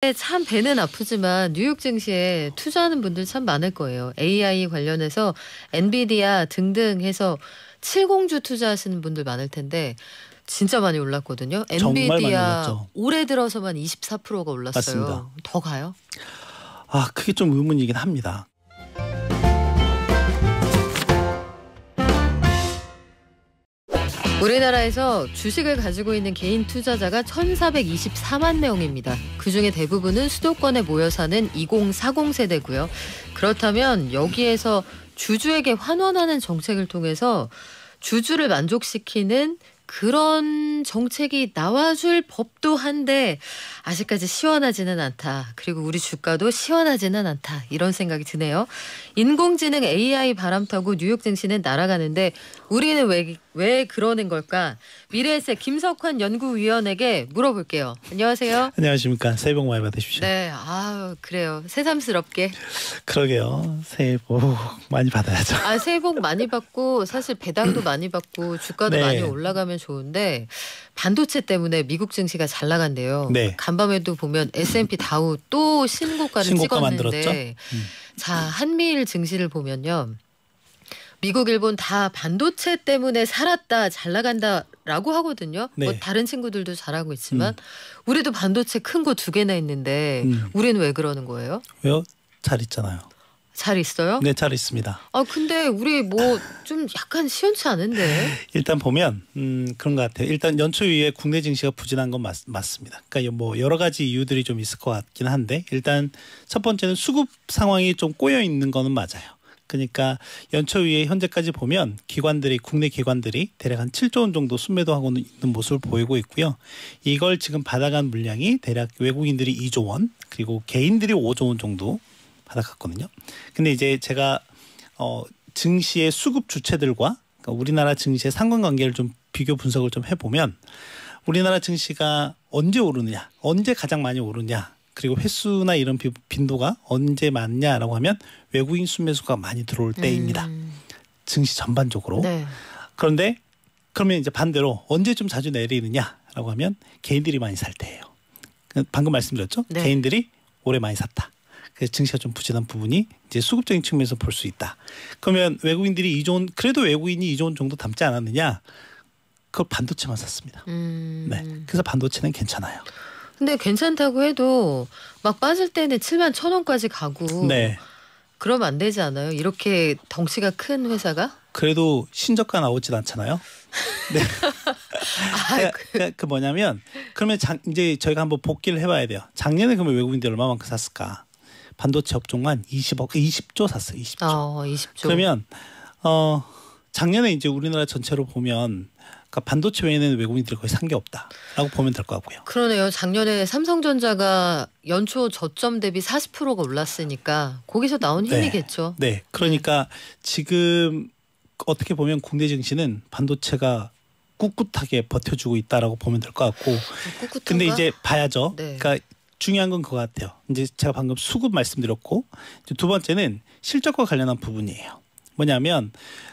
네, 참 배는 아프지만 뉴욕 증시에 투자하는 분들 참 많을 거예요. AI 관련해서 엔비디아 등등 해서 70주 투자하시는 분들 많을 텐데 진짜 많이 올랐거든요. 엔비디아 올해 들어서만 24%가 올랐어요. 맞습니다. 더 가요? 아, 그게 좀 의문이긴 합니다. 네. 우리나라에서 주식을 가지고 있는 개인 투자자가 1,424만 명입니다. 그 중에 대부분은 수도권에 모여 사는 2040 세대고요. 그렇다면 여기에서 주주에게 환원하는 정책을 통해서 주주를 만족시키는 그런 정책이 나와줄 법도 한데 아직까지 시원하지는 않다. 그리고 우리 주가도 시원하지는 않다. 이런 생각이 드네요. 인공지능 AI 바람 타고 뉴욕 증시는 날아가는데 우리는 왜, 왜 그러는 걸까? 미래에셋 김석환 연구위원에게 물어볼게요. 안녕하세요. 안녕하십니까. 새해 복 많이 받으십시오. 네. 아 그래요. 새삼스럽게. 그러게요. 새해 복 많이 받아야죠. 아 새해 복 많이 받고 사실 배당도 많이 받고 주가도 네. 많이 올라가면 때는 좋은데 반도체 때문에 미국 증시가 잘 나간대요. 네. 간밤에도 보면 S&P 다우 또 신고가를 신고가 찍었는데 음. 자 한미일 증시를 보면요. 미국, 일본 다 반도체 때문에 살았다, 잘 나간다라고 하거든요. 뭐 네. 뭐 다른 친구들도 잘하고 있지만 음. 우리도 반도체 큰 거 두 개나 있는데 음. 우리는 왜 그러는 거예요? 왜요? 잘 있잖아요. 잘 있어요? 네, 잘 있습니다. 아 근데 우리 뭐 좀 약간 시원치 않은데. 일단 보면 음, 그런 것 같아요. 일단 연초 이후에 국내 증시가 부진한 건 맞, 맞습니다. 그러니까 뭐 여러 가지 이유들이 좀 있을 것 같긴 한데 일단 첫 번째는 수급 상황이 좀 꼬여 있는 거는 맞아요. 그러니까 연초 위에 현재까지 보면 기관들이 국내 기관들이 대략 한 7조 원 정도 순매도하고 있는 모습을 보이고 있고요. 이걸 지금 받아간 물량이 대략 외국인들이 2조 원, 그리고 개인들이 5조 원 정도 받아갔거든요. 근데 이제 제가 어, 증시의 수급 주체들과 그러니까 우리나라 증시의 상관관계를 좀 비교 분석을 좀 해보면 우리나라 증시가 언제 오르느냐, 언제 가장 많이 오르냐, 그리고 횟수나 이런 빈도가 언제 많냐라고 하면 외국인 순매수가 많이 들어올 음. 때입니다. 음. 증시 전반적으로. 네. 그런데 그러면 이제 반대로 언제 좀 자주 내리느냐라고 하면 개인들이 많이 살 때예요. 그 방금 말씀드렸죠? 네. 개인들이 오래 많이 샀다. 그래서 증시가 좀 부진한 부분이 이제 수급적인 측면에서 볼 수 있다. 그러면 외국인들이 이조원 그래도 외국인이 이조원 정도 담지 않았느냐? 그걸 반도체만 샀습니다. 음. 네, 그래서 반도체는 괜찮아요. 근데 괜찮다고 해도 막 빠질 때는 7만 천 원까지 가고. 네. 그럼 안 되지 않아요? 이렇게 덩치가 큰 회사가? 그래도 신저가 나오진 않잖아요. 네. 아, 그러니까, 그, 그러니까 그, 뭐냐면 그러면 장, 이제 저희가 한번 복기를 해봐야 돼요. 작년에 그러면 외국인들 얼마만큼 샀을까? 반도체 업종만 20억 20조 그 샀어요. 20조. 어, 20조. 그러면 어 작년에 이제 우리나라 전체로 보면 그러니까 반도체 외에는 외국인들이 거의 산 게 없다라고 보면 될 것 같고요. 그러네요. 작년에 삼성전자가 연초 저점 대비 40%가 올랐으니까 거기서 나온 네. 힘이겠죠. 네. 네. 그러니까 지금 어떻게 보면 국내 증시는 반도체가 꿋꿋하게 버텨주고 있다라고 보면 될 것 같고. 어, 꿋꿋한가? 근데 이제 봐야죠. 네. 그러니까 중요한 건 그거 같아요. 이제 제가 방금 수급 말씀드렸고 두 번째는 실적과 관련한 부분이에요. 뭐냐면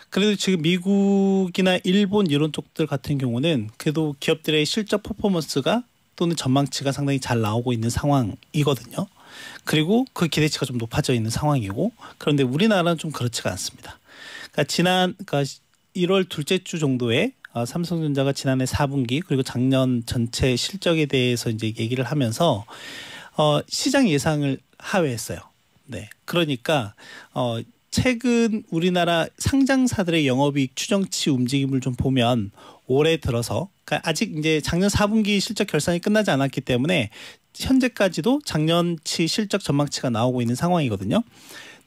그래도 지금 미국이나 일본 이런 쪽들 같은 경우는 그래도 기업들의 실적 퍼포먼스가 또는 전망치가 상당히 잘 나오고 있는 상황이거든요. 그리고 그 기대치가 좀 높아져 있는 상황이고 그런데 우리나라는 좀 그렇지가 않습니다. 그러니까 지난 그러니까 1월 둘째 주 정도에 어, 삼성전자가 지난해 4분기 그리고 작년 전체 실적에 대해서 이제 얘기를 하면서 어, 시장 예상을 하회했어요. 네. 그러니까 어, 최근 우리나라 상장사들의 영업이익 추정치 움직임을 좀 보면 올해 들어서 그러니까 아직 이제 작년 4분기 실적 결산이 끝나지 않았기 때문에 현재까지도 작년치 실적 전망치가 나오고 있는 상황이거든요.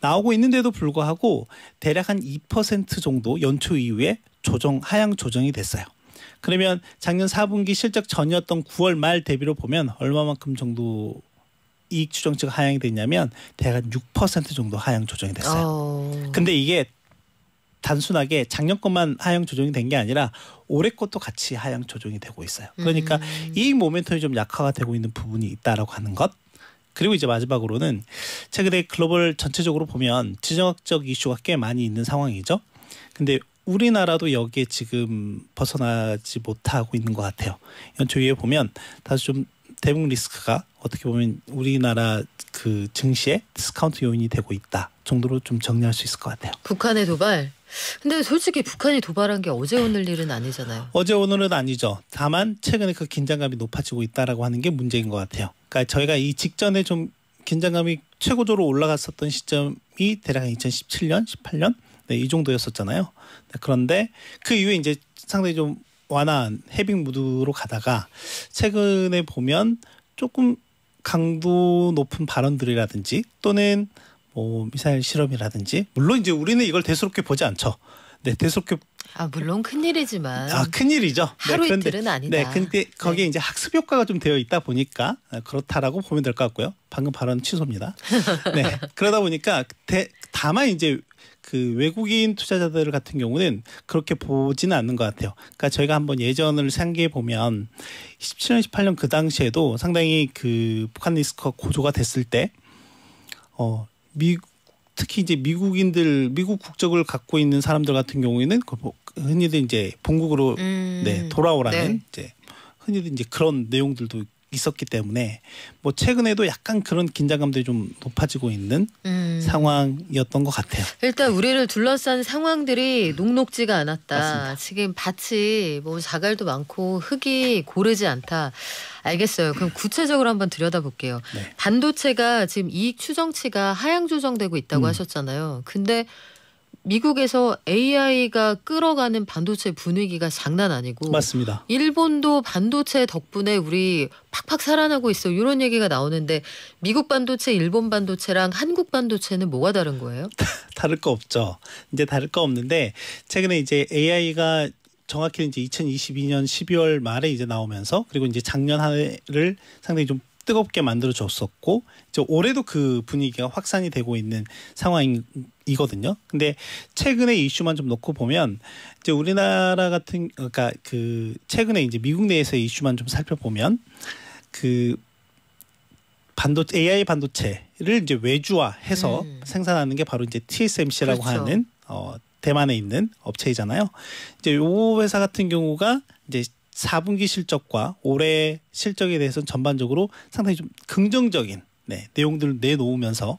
나오고 있는데도 불구하고 대략 한 2% 정도 연초 이후에 조정 하향 조정이 됐어요. 그러면 작년 4분기 실적 전이었던 9월 말 대비로 보면 얼마만큼 정도 이익 추정치가 하향이 됐냐면 대략 6% 정도 하향 조정이 됐어요. 어... 근데 이게 단순하게 작년 것만 하향 조정이 된 게 아니라 올해 것도 같이 하향 조정이 되고 있어요. 그러니까 음... 이익 모멘텀이 좀 약화가 되고 있는 부분이 있다라고 하는 것. 그리고 이제 마지막으로는 최근에 글로벌 전체적으로 보면 지정학적 이슈가 꽤 많이 있는 상황이죠. 근데 우리나라도 여기에 지금 벗어나지 못하고 있는 것 같아요. 연초 에 보면 다시 좀 대북 리스크가 어떻게 보면 우리나라 그 증시에 디스카운트 요인이 되고 있다 정도로 좀 정리할 수 있을 것 같아요. 북한의 도발. 근데 솔직히 북한이 도발한 게 어제 오늘 일은 아니잖아요. 어제 오늘은 아니죠. 다만 최근에 그 긴장감이 높아지고 있다라고 하는 게 문제인 것 같아요. 그러니까 저희가 이 직전에 좀 긴장감이 최고조로 올라갔었던 시점이 대략 2017년, 18년 네, 이 정도였었잖아요. 네, 그런데 그 이후에 이제 상당히 좀 완화한 해빙 무드로 가다가 최근에 보면 조금 강도 높은 발언들이라든지 또는 뭐 미사일 실험이라든지 물론 이제 우리는 이걸 대수롭게 보지 않죠. 네, 대수롭게 아 물론 큰 일이지만 아 큰일이죠. 네, 하루 네, 그런데, 이틀은 아니다. 네, 근데 거기에 네. 이제 학습 효과가 좀 되어 있다 보니까 그렇다라고 보면 될 것 같고요. 방금 발언 취소입니다. 네, 그러다 보니까 대, 다만 이제 그 외국인 투자자들 같은 경우는 그렇게 보지는 않는 것 같아요. 그러니까 저희가 한번 예전을 상기해 보면 17년, 18년 그 당시에도 상당히 그 북한 리스크가 고조가 됐을 때, 어, 미, 특히 이제 미국인들, 미국 국적을 갖고 있는 사람들 같은 경우에는 그 흔히들 이제 본국으로 음, 네, 돌아오라는 네. 이제 흔히들 이제 그런 내용들도 있었기 때문에 뭐 최근에도 약간 그런 긴장감들이 좀 높아지고 있는 음. 상황이었던 것 같아요. 일단 네. 우리를 둘러싼 상황들이 녹록지가 않았다. 맞습니다. 지금 밭이 뭐 자갈도 많고 흙이 고르지 않다. 알겠어요. 그럼 구체적으로 한번 들여다볼게요. 네. 반도체가 지금 이익 추정치가 하향 조정되고 있다고 음. 하셨잖아요. 근데 미국에서 AI가 끌어가는 반도체 분위기가 장난 아니고 맞습니다. 일본도 반도체 덕분에 우리 팍팍 살아나고 있어 이런 얘기가 나오는데 미국 반도체, 일본 반도체랑 한국 반도체는 뭐가 다른 거예요? 다를 거 없죠. 이제 다를 거 없는데 최근에 이제 AI가 정확히 는 이제 2022년 12월 말에 이제 나오면서 그리고 이제 작년 한 해를 상당히 좀 뜨겁게 만들어졌었고 이제 올해도 그 분위기가 확산이 되고 있는 상황이거든요. 근데 최근에 이슈만 좀 놓고 보면 이제 우리나라 같은 그러니까 그 최근에 이제 미국 내에서 이슈만 좀 살펴보면 그 반도체 AI 반도체를 이제 외주화해서 음. 생산하는 게 바로 이제 TSMC라고 그렇죠. 하는 어 대만에 있는 업체이잖아요. 이제 요 회사 같은 경우가 이제 4분기 실적과 올해 실적에 대해서는 전반적으로 상당히 좀 긍정적인 네, 내용들을 내놓으면서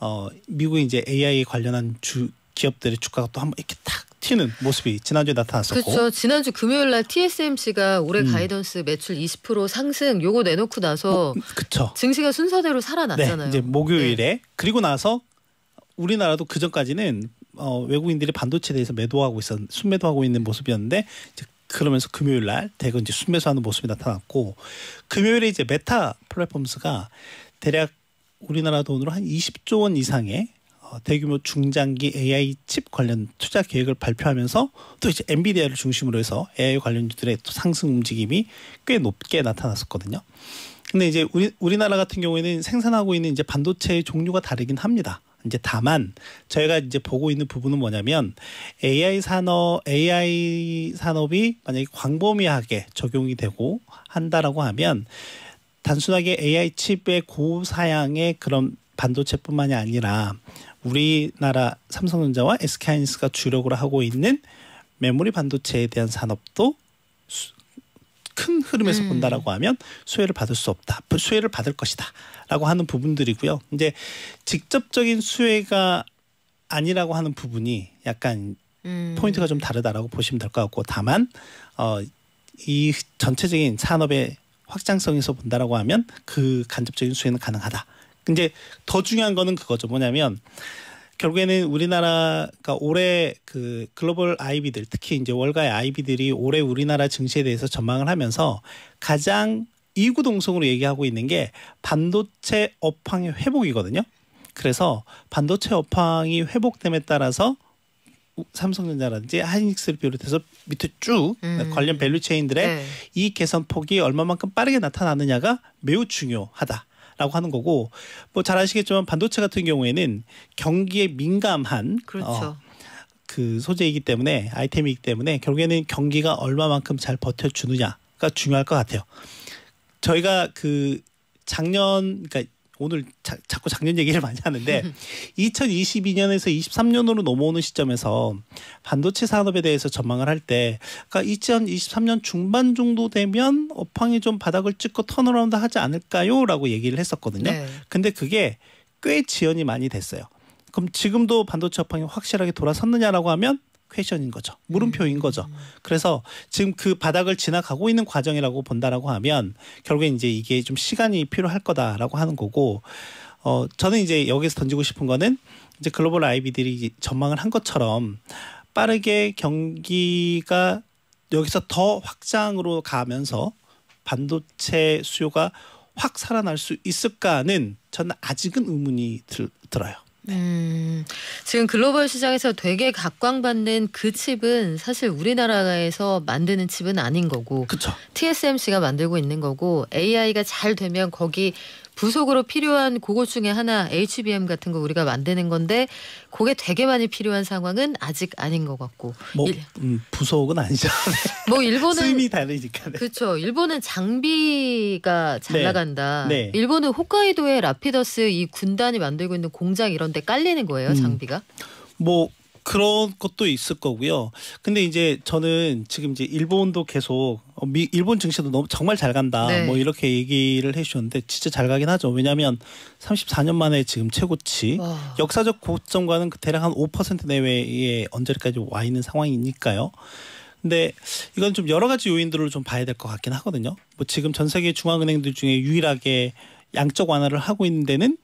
어, 미국의 이제 AI에 관련한 주 기업들의 주가가 또 한번 이렇게 탁 튀는 모습이 지난주에 나타났었고 그렇죠. 지난주 금요일 날 TSMC가 올해 음. 가이던스 매출 20% 상승 요거 내놓고 나서 뭐, 그쵸. 증시가 순서대로 살아났잖아요. 네, 이제 목요일에 네. 그리고 나서 우리나라도 그 전까지는 어, 외국인들이 반도체에 대해서 매도하고 있었 순매도하고 있는 모습이었는데 그러면서 금요일 날 대거 이제 순매수하는 모습이 나타났고 금요일에 이제 메타 플랫폼스가 대략 우리나라 돈으로 한 20조 원 이상의 어, 대규모 중장기 AI 칩 관련 투자 계획을 발표하면서 또 이제 엔비디아를 중심으로 해서 AI 관련주들의 또 상승 움직임이 꽤 높게 나타났었거든요. 근데 이제 우리 우리나라 같은 경우에는 생산하고 있는 이제 반도체의 종류가 다르긴 합니다. 이제 다만 저희가 이제 보고 있는 부분은 뭐냐면 AI 산업 AI 산업이 만약에 광범위하게 적용이 되고 한다라고 하면 단순하게 AI 칩의 고사양의 그런 반도체뿐만이 아니라 우리나라 삼성전자와 SK하이닉스가 주력으로 하고 있는 메모리 반도체에 대한 산업도 큰 흐름에서 음. 본다라고 하면 수혜를 받을 수 없다. 수혜를 받을 것이다라고 하는 부분들이고요. 이제 직접적인 수혜가 아니라고 하는 부분이 약간 음. 포인트가 좀 다르다라고 보시면 될 것 같고 다만 어, 이 전체적인 산업의 확장성에서 본다라고 하면 그 간접적인 수혜는 가능하다. 근데 더 중요한 거는 그거죠. 뭐냐면 결국에는 우리나라가 올해 그 글로벌 아이비들 특히 이제 월가의 아이비들이 올해 우리나라 증시에 대해서 전망을 하면서 가장 이구동성으로 얘기하고 있는 게 반도체 업황의 회복이거든요. 그래서 반도체 업황이 회복됨에 따라서 삼성전자라든지 하이닉스를 비롯해서 밑에 쭉 음. 관련 밸류체인들의 네. 이 개선 폭이 얼마만큼 빠르게 나타나느냐가 매우 중요하다. 라고 하는 거고 뭐 잘 아시겠지만 반도체 같은 경우에는 경기에 민감한 그렇죠. 어, 그 소재이기 때문에 아이템이기 때문에 결국에는 경기가 얼마만큼 잘 버텨주느냐가 중요할 것 같아요. 저희가 그 작년 그러니까 오늘 자, 꾸 작년 얘기를 많이 하는데 2022년에서 23년으로 넘어오는 시점에서 반도체 산업에 대해서 전망을 할때 그러니까 2023년 중반 정도 되면 업황이 좀 바닥을 찍고 턴어라운드 하지 않을까요라고 얘기를 했었거든요. 네. 근데 그게 꽤 지연이 많이 됐어요. 그럼 지금도 반도체 업황이 확실하게 돌아섰느냐라고 하면 퀘션인 거죠. 음. 물음표인 거죠. 음. 그래서 지금 그 바닥을 지나가고 있는 과정이라고 본다라고 하면 결국엔 이제 이게 좀 시간이 필요할 거다라고 하는 거고 어 저는 이제 여기서 던지고 싶은 거는 이제 글로벌 아이비들이 전망을 한 것처럼 빠르게 경기가 여기서 더 확장으로 가면서 반도체 수요가 확 살아날 수 있을까는 저는 아직은 의문이 들, 들어요. 음, 지금 글로벌 시장에서 되게 각광받는 그 칩은 사실 우리나라에서 만드는 칩은 아닌 거고 그쵸. TSMC가 만들고 있는 거고 AI가 잘 되면 거기 부속으로 필요한 고것 중에 하나 HBM 같은 거 우리가 만드는 건데 그게 되게 많이 필요한 상황은 아직 아닌 것 같고 뭐 일, 음, 부속은 아니잖아요. 뭐 일본은 수임이 다르니까. 네. 그렇죠. 일본은 장비가 잘 네. 나간다. 네. 일본은 홋카이도의 라피더스 이 군단이 만들고 있는 공장 이런 데 깔리는 거예요, 음. 장비가? 음. 뭐 그런 것도 있을 거고요. 근데 이제 저는 지금 이제 일본도 계속 어, 미, 일본 증시도 너무 정말 잘 간다. 네. 뭐 이렇게 얘기를 해주셨는데 진짜 잘 가긴 하죠. 왜냐하면 34년 만에 지금 최고치 와. 어. 역사적 고점과는 그 대략 한 5% 내외의 언저리까지 와 있는 상황이니까요. 근데 이건 좀 여러 가지 요인들을 좀 봐야 될 것 같긴 하거든요. 뭐 지금 전 세계 중앙은행들 중에 유일하게 양적 완화를 하고 있는 데는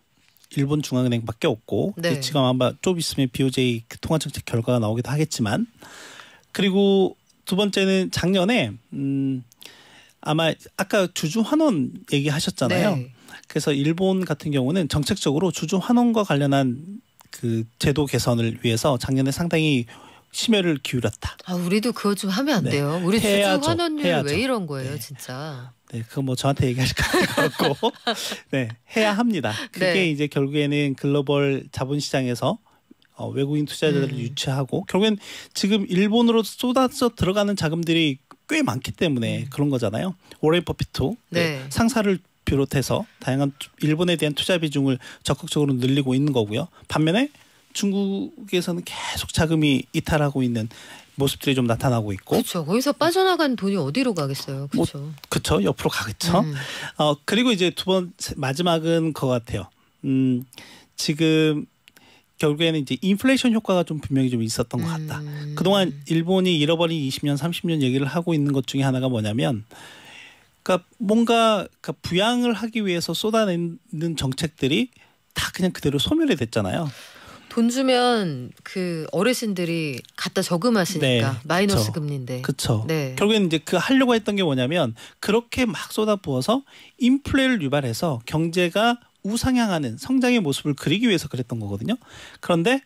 일본 중앙은행밖에 없고 네. 예치가 아마 좀 있으면 BOJ 그 통화정책 결과가 나오기도 하겠지만 그리고 두 번째는 작년에 음 아마 아까 주주 환원 얘기하셨잖아요. 네. 그래서 일본 같은 경우는 정책적으로 주주 환원과 관련한 그 제도 개선을 위해서 작년에 상당히 심혈을 기울였다. 아, 우리도 그거 좀 하면 안 네. 돼요. 우리 주주 환원율 왜 이런 거예요, 네. 진짜. 네, 그거 뭐 저한테 얘기하실 것 같고 네 해야 합니다. 그게 네. 이제 결국에는 글로벌 자본시장에서 어, 외국인 투자자들을 음. 유치하고 결국엔 지금 일본으로 쏟아져 들어가는 자금들이 꽤 많기 때문에 음. 그런 거잖아요. 오레이 버핏 네. 네, 상사를 비롯해서 다양한 일본에 대한 투자 비중을 적극적으로 늘리고 있는 거고요. 반면에 중국에서는 계속 자금이 이탈하고 있는 모습들이 좀 나타나고 있고. 그렇죠. 거기서 빠져나간 돈이 어디로 가겠어요. 그렇죠. 뭐, 그렇죠. 옆으로 가겠죠. 음. 어 그리고 이제 두 번 마지막은 그거 같아요. 음 지금 결국에는 이제 인플레이션 효과가 좀 분명히 좀 있었던 것 같다. 음. 그동안 일본이 잃어버린 20년, 30년 얘기를 하고 있는 것 중에 하나가 뭐냐면 그러니까 뭔가 그러니까 부양을 하기 위해서 쏟아내는 정책들이 다 그냥 그대로 소멸이 됐잖아요. 돈 주면 그 어르신들이 갖다 저금하시니까 네, 마이너스 그쵸. 금리인데. 그렇죠. 네. 결국엔 이제 그 하려고 했던 게 뭐냐면 그렇게 막 쏟아부어서 인플레를 유발해서 경제가 우상향하는 성장의 모습을 그리기 위해서 그랬던 거거든요. 그런데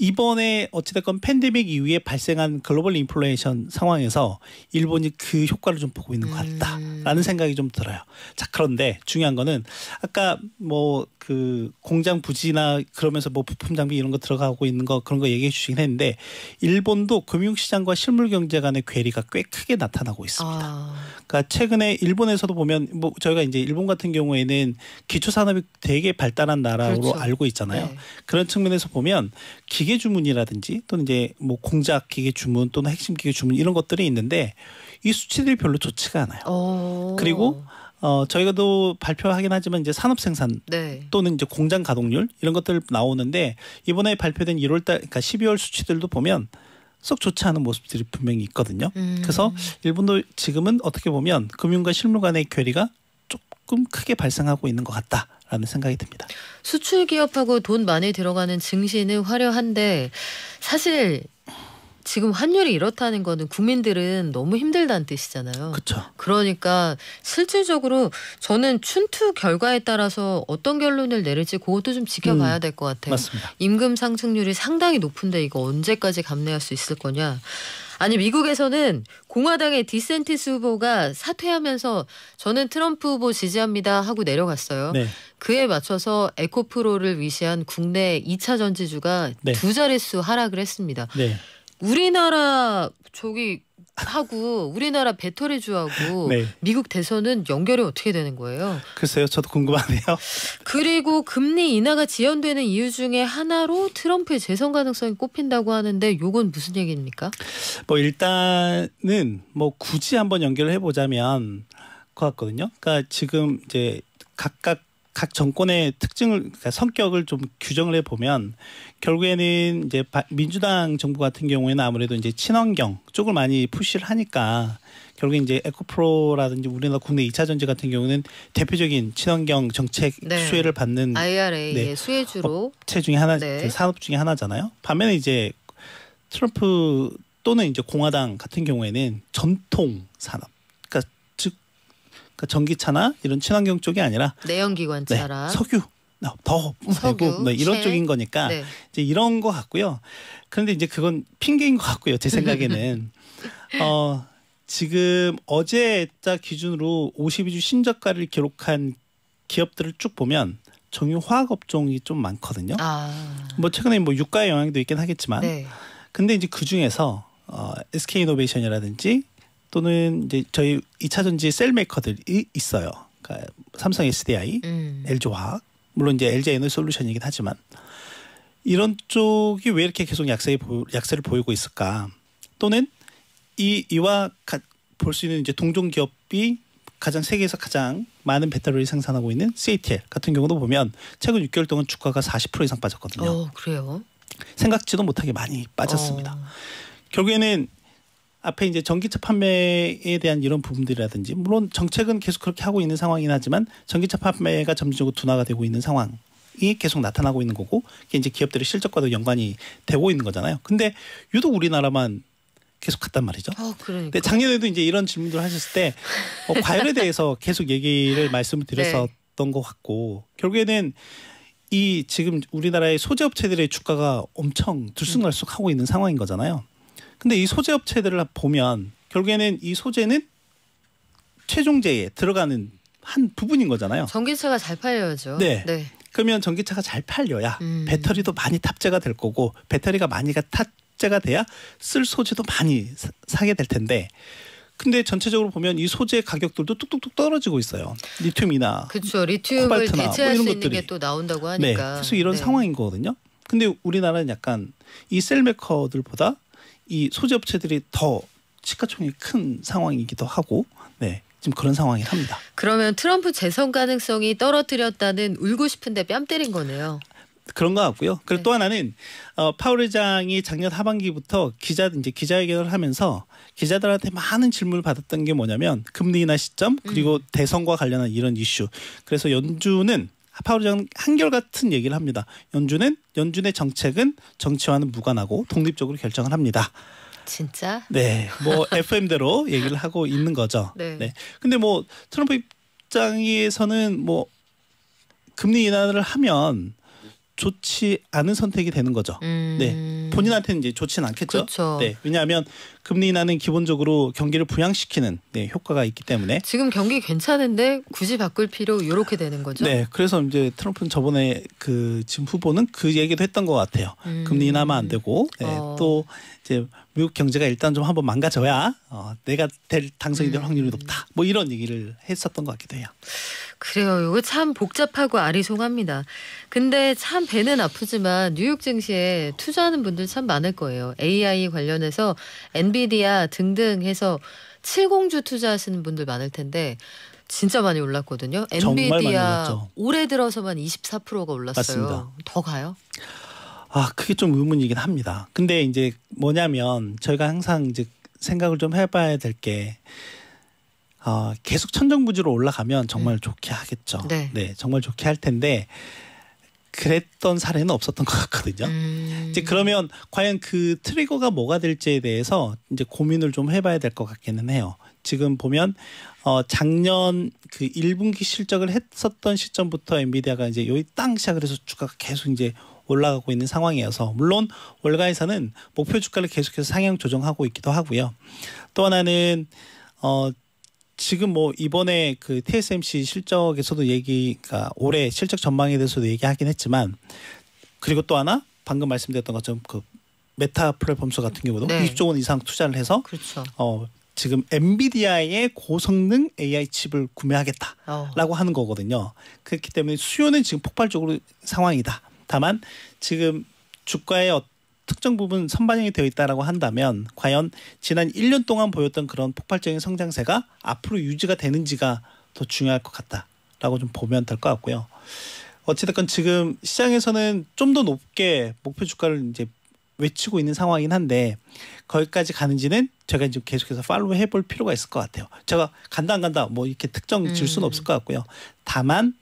이번에 어찌됐건 팬데믹 이후에 발생한 글로벌 인플레이션 상황에서 일본이 그 효과를 좀 보고 있는 것 같다라는 음. 생각이 좀 들어요. 자, 그런데 중요한 거는 아까 뭐 그 공장 부지나 그러면서 뭐 부품 장비 이런 거 들어가고 있는 거 그런 거 얘기해 주시긴 했는데 일본도 금융시장과 실물 경제 간의 괴리가 꽤 크게 나타나고 있습니다. 아. 그러니까 최근에 일본에서도 보면 뭐 저희가 이제 일본 같은 경우에는 기초 산업이 되게 발달한 나라로 그렇죠. 알고 있잖아요. 네. 그런 측면에서 보면 기 기계 주문이라든지 또는 이제 뭐 공작 기계 주문 또는 핵심 기계 주문 이런 것들이 있는데 이 수치들이 별로 좋지가 않아요. 오. 어. 그리고 어 저희가도 발표하긴 하지만 이제 산업 생산 네. 또는 이제 공장 가동률 이런 것들 나오는데 이번에 발표된 1월달 그러니까 12월 수치들도 보면 썩 좋지 않은 모습들이 분명히 있거든요. 음. 그래서 일본도 지금은 어떻게 보면 금융과 실물 간의 괴리가 조금 크게 발생하고 있는 것 같다. 라는 생각이 듭니다. 수출 기업하고 돈 많이 들어가는 증시는 화려한데 사실 지금 환율이 이렇다는 거는 국민들은 너무 힘들다는 뜻이잖아요. 그렇죠. 그러니까 실질적으로 저는 춘투 결과에 따라서 어떤 결론을 내릴지 그것도 좀 지켜봐야 음, 될것 같아요. 맞습니다. 임금 상승률이 상당히 높은데 이거 언제까지 감내할 수 있을 거냐. 아니 미국에서는 공화당의 디센티스 후보가 사퇴하면서 저는 트럼프 후보 지지합니다 하고 내려갔어요. 네. 그에 맞춰서 에코프로를 위시한 국내 2차 전지주가 네. 두 자릿수 하락을 했습니다. 네. 우리나라 저기 하고 우리나라 배터리주하고 네. 미국 대선은 연결이 어떻게 되는 거예요? 글쎄요, 저도 궁금하네요. 그리고 금리 인하가 지연되는 이유 중에 하나로 트럼프의 재선 가능성이 꼽힌다고 하는데 요건 무슨 얘기입니까? 뭐 일단은 뭐 굳이 한번 연결 해보자면 그 같거든요. 그러니까 지금 이제 각각 각 정권의 특징을 그러니까 성격을 좀 규정을 해 보면 결국에는 이제 민주당 정부 같은 경우에는 아무래도 이제 친환경 쪽을 많이 푸시를 하니까 결국 이제 에코프로라든지 우리나라 국내 이차 전지 같은 경우는 대표적인 친환경 정책 네. 수혜를 받는 IRA 네. 수혜주로 업체 중에 하나 네. 산업 중에 하나잖아요. 반면에 이제 트럼프 또는 이제 공화당 같은 경우에는 전통 산업 그러니까 전기차나 이런 친환경 쪽이 아니라 내연기관차라 네, 석유 더 되고 네, 이런 체? 쪽인 거니까 네. 이제 이런 거 같고요. 그런데 이제 그건 핑계인 것 같고요. 제 생각에는 어, 지금 어제 자 기준으로 52주 신저가를 기록한 기업들을 쭉 보면 정유 화학 업종이 좀 많거든요. 아. 뭐 최근에 뭐 유가의 영향도 있긴 하겠지만, 네. 근데 이제 그 중에서 어, SK 이노베이션이라든지 또는 이제 저희 이차 전지 셀메이커들이 있어요. 그러니까 삼성 SDI, 음. LG화학, 물론 이제 LG 에너지 솔루션이긴 하지만 이런 쪽이 왜 이렇게 계속 약세 약세를 보이고 있을까? 또는 이 이와 볼 수 있는 이제 동종 기업이 가장 세계에서 가장 많은 배터리를 생산하고 있는 CATL 같은 경우도 보면 최근 6개월 동안 주가가 40% 이상 빠졌거든요. 어, 그래요? 생각지도 못하게 많이 빠졌습니다. 어. 결국에는 앞에 이제 전기차 판매에 대한 이런 부분들이라든지 물론 정책은 계속 그렇게 하고 있는 상황이긴 하지만 전기차 판매가 점진적으로 둔화가 되고 있는 상황. 이 계속 나타나고 있는 거고 이게 이제 기업들의 실적과도 연관이 되고 있는 거잖아요. 근데 유독 우리나라만 계속 갔단 말이죠. 어, 그러니까. 근데 작년에도 이제 이런 질문들 을 하셨을 때 어, 과열에 대해서 계속 얘기를 말씀을 드렸었던 네. 것 같고 결국에는 이 지금 우리나라의 소재 업체들의 주가가 엄청 들쑥날쑥하고 있는 상황인 거잖아요. 근데 이 소재 업체들을 보면 결국에는 이 소재는 최종재에 들어가는 한 부분인 거잖아요. 전기차가 잘 팔려야죠. 네. 네. 그러면 전기차가 잘 팔려야 음. 배터리도 많이 탑재가 될 거고 배터리가 많이 탑재가 돼야 쓸 소재도 많이 사, 게될 텐데 근데 전체적으로 보면 이 소재 가격들도 뚝뚝뚝 떨어지고 있어요. 리튬이나 그렇죠. 리튬을 코발트나 뭐 대체할 뭐 이런 수 있는 게 또 나온다고 네. 하니까. 네. 그래서 이런 네. 상황인 거거든요. 근데 우리나라는 약간 이 셀메커들보다 이 소재 업체들이 더 시가총액이 큰 상황이기도 하고 네. 지금 그런 상황이 합니다. 그러면 트럼프 재선 가능성이 떨어뜨렸다는 울고 싶은데 뺨 때린 거네요. 그런 것 같고요. 그리고 네. 또 하나는 어, 파월 회장이 작년 하반기부터 기자 이제 기자회견을 하면서 기자들한테 많은 질문을 받았던 게 뭐냐면 금리 인 시점 그리고 음. 대선과 관련한 이런 이슈. 그래서 연준은 파울 장은 한결같은 얘기를 합니다. 연준은 연준의 정책은 정치와는 무관하고 독립적으로 결정을 합니다. 진짜? 네. 뭐 FM대로 얘기를 하고 있는 거죠. 네. 네. 근데 뭐 트럼프 입장에서는 뭐 금리 인하를 하면 좋지 않은 선택이 되는 거죠. 음. 네. 본인한테는 이제 좋지는 않겠죠. 그렇 네. 왜냐하면 금리 인하는 기본적으로 경기를 부양시키는 네, 효과가 있기 때문에 지금 경기 괜찮은데 굳이 바꿀 필요 이렇게 되는 거죠. 네. 그래서 이제 트럼프는 저번에 그 지금 후보는 그 얘기도 했던 것 같아요. 음. 금리 인하면 안 되고 네, 어. 또 이제 미국 경제가 일단 좀 한번 망가져야 어, 내가 될 당선이 될 음. 확률이 높다. 뭐 이런 얘기를 했었던 것 같기도 해요. 그래요. 이거 참 복잡하고 아리송합니다. 근데 참 배는 아프지만 뉴욕 증시에 투자하는 분들 참 많을 거예요. AI 관련해서 엔비디아 등등 해서 70주 투자하시는 분들 많을 텐데 진짜 많이 올랐거든요. 엔비디아 올해 들어서만 24%가 올랐어요. 맞습니다. 더 가요? 아, 그게 좀 의문이긴 합니다. 근데 이제 뭐냐면 저희가 항상 이제 생각을 좀 해봐야 될게 어, 계속 천정부지로 올라가면 정말 음. 좋게 하겠죠. 네. 네. 정말 좋게 할 텐데 그랬던 사례는 없었던 것 같거든요. 음. 이제 그러면 과연 그 트리거가 뭐가 될지에 대해서 이제 고민을 좀 해봐야 될 것 같기는 해요. 지금 보면 어 작년 그 1분기 실적을 했었던 시점부터 엔비디아가 이제 여기 땅 시작을 해서 주가가 계속 이제 올라가고 있는 상황이어서 물론 월가에서는 목표 주가를 계속해서 상향 조정하고 있기도 하고요. 또 하나는 어 지금 뭐 이번에 그 TSMC 실적에서도 얘기가 올해 실적 전망에 대해서도 얘기하긴 했지만 그리고 또 하나 방금 말씀드렸던 것처럼 그 메타 플랫폼 수 같은 경우도 네. 20조 원 이상 투자를 해서 그렇죠. 어, 지금 엔비디아의 고성능 AI 칩을 구매하겠다라고 어. 하는 거거든요. 그렇기 때문에 수요는 지금 폭발적으로 상황이다. 다만 지금 주가의 어떤 특정 부분 선반영이 되어 있다라고 한다면 과연 지난 1년 동안 보였던 그런 폭발적인 성장세가 앞으로 유지가 되는지가 더 중요할 것 같다라고 좀 보면 될 것 같고요. 어찌됐건 지금 시장에서는 좀 더 높게 목표 주가를 이제 외치고 있는 상황이긴 한데 거기까지 가는지는 제가 이제 계속해서 팔로우 해볼 필요가 있을 것 같아요. 제가 간다 안 간다 뭐 이렇게 특정 질 수는 음. 없을 것 같고요. 다만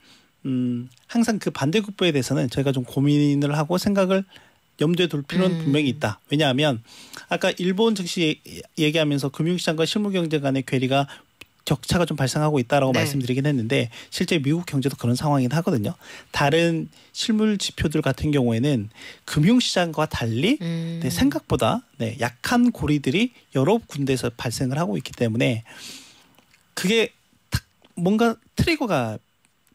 음, 항상 그반대국부에 대해서는 저희가 좀 고민을 하고 생각을 염두에 둘 필요는 음. 분명히 있다. 왜냐하면 아까 일본 증시 얘기하면서 금융시장과 실무경제 간의 괴리가 격차가 좀 발생하고 있다라고 네. 말씀드리긴 했는데 실제 미국 경제도 그런 상황이긴 하거든요. 다른 실물 지표들 같은 경우에는 금융시장과 달리 음. 네, 생각보다 네, 약한 고리들이 여러 군데에서 발생을 하고 있기 때문에 그게 뭔가 트리거가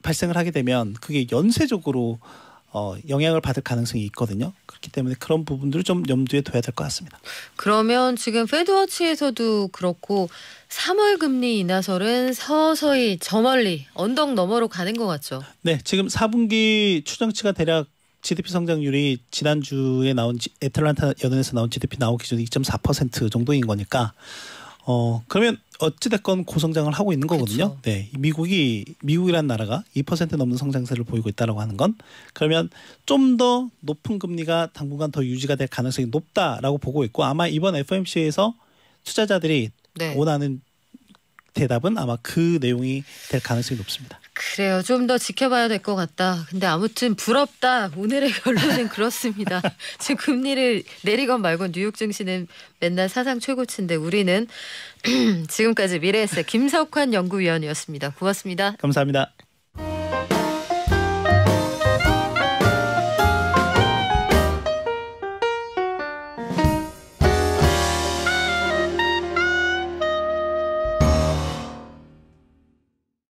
발생을 하게 되면 그게 연쇄적으로 어, 영향을 받을 가능성이 있거든요. 그렇기 때문에 그런 부분들을 좀 염두에 둬야 될 것 같습니다. 그러면 지금 페드워치에서도 그렇고 3월 금리 인하설은 서서히 저 멀리 언덕 너머로 가는 것 같죠. 네, 지금 4분기 추정치가 대략 GDP 성장률이 지난주에 나온 애틀란타 연원에서 나온 GDP 나온 기준2.4% 정도인 거니까 어 그러면 어찌됐건 고성장을 하고 있는 거거든요. 그쵸. 네, 미국이 미국이란 나라가 2% 넘는 성장세를 보이고 있다라고 하는 건 그러면 좀 더 높은 금리가 당분간 더 유지가 될 가능성이 높다라고 보고 있고 아마 이번 FOMC에서 투자자들이 네. 원하는 대답은 아마 그 내용이 될 가능성이 높습니다. 그래요. 좀 더 지켜봐야 될 것 같다. 근데 아무튼 부럽다. 오늘의 결론은 그렇습니다. 지금 금리를 내리건 말건 뉴욕 증시는 맨날 사상 최고치인데 우리는 지금까지 미래에셋 김석환 연구위원이었습니다. 고맙습니다. 감사합니다.